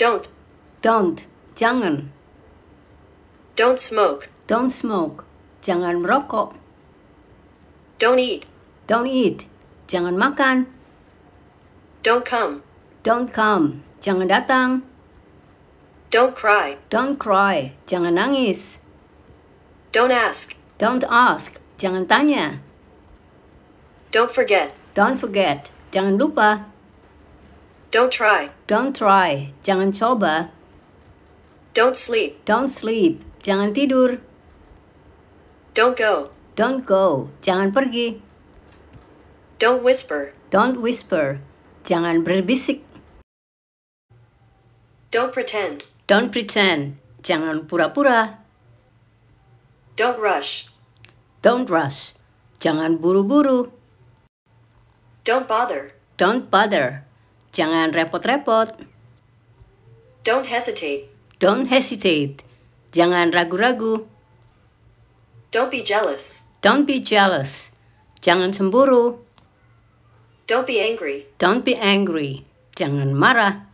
Don't. Don't. Jangan. Don't smoke. Don't smoke. Jangan merokok. Don't eat. Don't eat. Jangan makan. Don't come. Don't come. Jangan datang. Don't cry. Don't cry. Jangan nangis. Don't ask. Don't ask. Jangan tanya. Don't forget. Don't forget. Jangan lupa. Don't try. Don't try. Jangan coba. Don't sleep. Don't sleep. Jangan tidur. Don't go. Don't go. Jangan pergi. Don't whisper. Don't whisper. Jangan berbisik. Don't pretend. Don't pretend. Jangan pura-pura. Don't rush. Don't rush. Jangan buru-buru. Don't bother. Don't bother. Jangan repot-repot. Don't hesitate. Don't hesitate. Jangan ragu-ragu. Don't be jealous. Don't be jealous. Jangan cemburu. Don't be angry. Don't be angry. Jangan marah.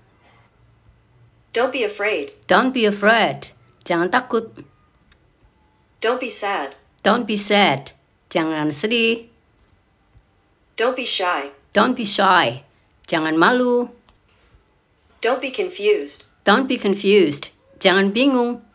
Don't be afraid. Don't be afraid. Jangan takut. Don't be sad. Don't be sad. Jangan sedih. Don't be shy. Don't be shy. Jangan malu. Don't be confused. Don't be confused. Jangan bingung.